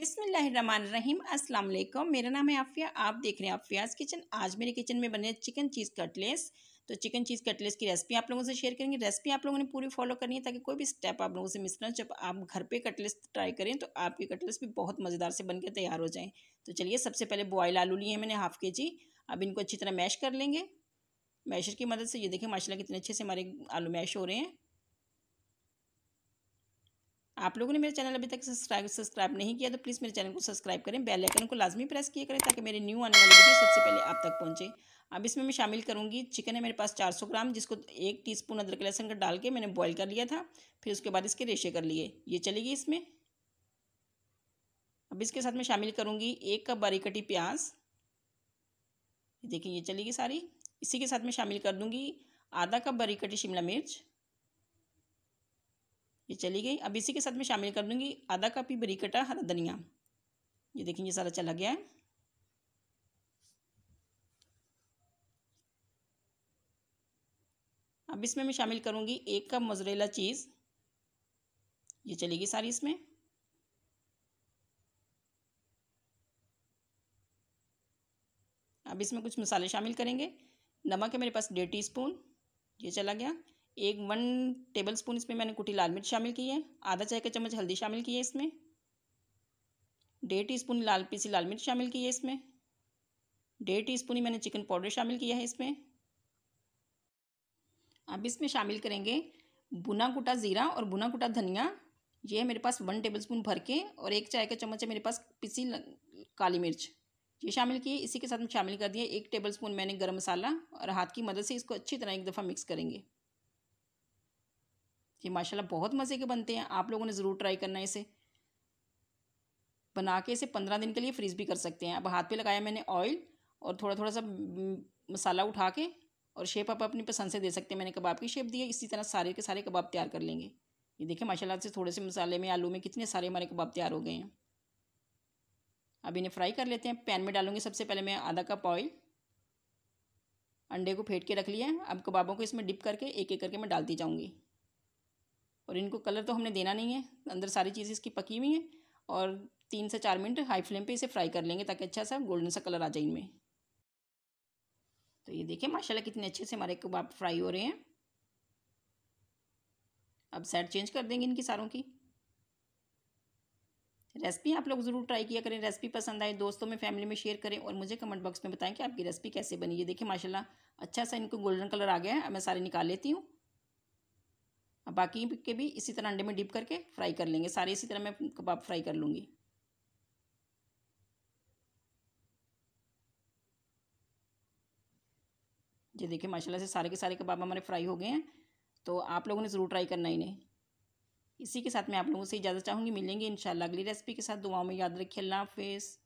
बिसमीम अस्सलाम मेरा नाम है आफिया आप देख रहे हैं आफियाज़ किचन आज मेरे किचन में बने चिकन चीज़ कटलेस तो चिकन चीज़ कटलेस की रेसिपी आप लोगों से शेयर करेंगे रेसिपी आप लोगों ने पूरी फॉलो करनी है ताकि कोई भी स्टेप आप लोगों से मिस ना हो जब आप घर पे कटलेस ट्राई करें तो आपके कटलेस भी बहुत मज़ेदार से बनकर तैयार हो जाएँ तो चलिए सबसे पहले बॉयल आलू लिए हैं मैंने हाफ़ के जी अब इनको अच्छी तरह मैश कर लेंगे मैशर की मदद से ये देखें माशाला कितने अच्छे से हमारे आलू मैश हो रहे हैं आप लोगों ने मेरे चैनल अभी तक सब्सक्राइब सब्सक्राइब नहीं किया तो प्लीज़ मेरे चैनल को सब्सक्राइब करें बेल आइकन को लाजमी प्रेस किया करें ताकि मेरे न्यू आने वाले वीडियो सबसे पहले आप तक पहुँचे अब इसमें मैं शामिल करूँगी चिकन है मेरे पास 400 ग्राम जिसको एक स्पून अदरक लहसुन का डाल के मैंने बॉयल कर लिया था फिर उसके बाद इसके रेशे कर लिए ये चलेगी इसमें अब इसके साथ मैं शामिल करूँगी एक कप बारी कटी प्याज देखिए ये चलेगी सारी इसी के साथ मैं शामिल कर दूँगी आधा कप बारी कटी शिमला मिर्च ये चली गई अब इसी के साथ मैं शामिल कर दूँगी आधा कप ही बरी कटा हरा धनिया ये देखें ये सारा चला गया है अब इसमें मैं शामिल करूंगी एक कप मोजरेला चीज़ ये चलेगी सारी इसमें अब इसमें कुछ मसाले शामिल करेंगे नमक है मेरे पास डेढ़ टी स्पून ये चला गया एक वन टेबल स्पून इसमें मैंने कुटी लाल मिर्च शामिल की है आधा चाय का चम्मच हल्दी शामिल की है इसमें डेढ़ टी स्पून लाल पीसी लाल मिर्च शामिल की है इसमें डेढ़ टी स्पून ही मैंने चिकन पाउडर शामिल किया है इसमें अब इसमें शामिल करेंगे बुना कुटा ज़ीरा और बुना कुटा धनिया ये है मेरे पास वन टेबल स्पून भर के और एक चाय का चम्मच है मेरे पास पीसी काली मिर्च ये शामिल किए इसी के साथ में शामिल कर दिए एक टेबल स्पून मैंने गर्म मसाला और हाथ की मदद से इसको अच्छी तरह एक दफ़ा मिक्स करेंगे ये माशाल्लाह बहुत मज़े के बनते हैं आप लोगों ने ज़रूर ट्राई करना है इसे बना के इसे पंद्रह दिन के लिए फ्रीज़ भी कर सकते हैं अब हाथ पे लगाया मैंने ऑयल और थोड़ा थोड़ा सा मसाला उठा के और शेप आप अपनी पसंद से दे सकते हैं मैंने कबाब की शेप दी है इसी तरह सारे के सारे कबाब तैयार कर लेंगे ये देखें माशाला से थोड़े से मसाले में आलू में कितने सारे हमारे कबाब तैयार हो गए हैं अब इन्हें फ्राई कर लेते हैं पैन में डालूंगी सबसे पहले मैं आधा कप ऑयल अंडे को फेंट के रख लिया है अब कबाबों को इसमें डिप करके एक एक करके मैं डालती जाऊँगी और इनको कलर तो हमने देना नहीं है अंदर सारी चीज़ें इसकी पकी हुई हैं और तीन से चार मिनट हाई फ्लेम पे इसे फ्राई कर लेंगे ताकि अच्छा सा गोल्डन सा कलर आ जाए इनमें तो ये देखिए माशाल्लाह कितने अच्छे से हमारे कबाब फ्राई हो रहे हैं अब सेट चेंज कर देंगे इनकी सारों की रेसिपी आप लोग ज़रूर ट्राई किया करें रेसिपी पसंद आए दोस्तों में फैमिली में शेयर करें और मुझे कमेंट बॉक्स में बताएं कि आपकी रेसिपी कैसे बनी है देखिए माशाल्लाह अच्छा सा इनको गोल्डन कलर आ गया है मैं सारे निकाल लेती हूँ बाकी के भी इसी तरह अंडे में डिप करके फ्राई कर लेंगे सारे इसी तरह मैं कबाब फ्राई कर लूँगी ये देखिए माशाल्लाह से सारे के सारे कबाब हमारे फ्राई हो गए हैं तो आप लोगों ने ज़रूर ट्राई करना इन्हें इसी के साथ मैं आप लोगों से इजाज़त चाहूँगी मिलेंगे इन अगली रेसिपी के साथ दुआओं में याद रखिए अल्लाह हाफिज़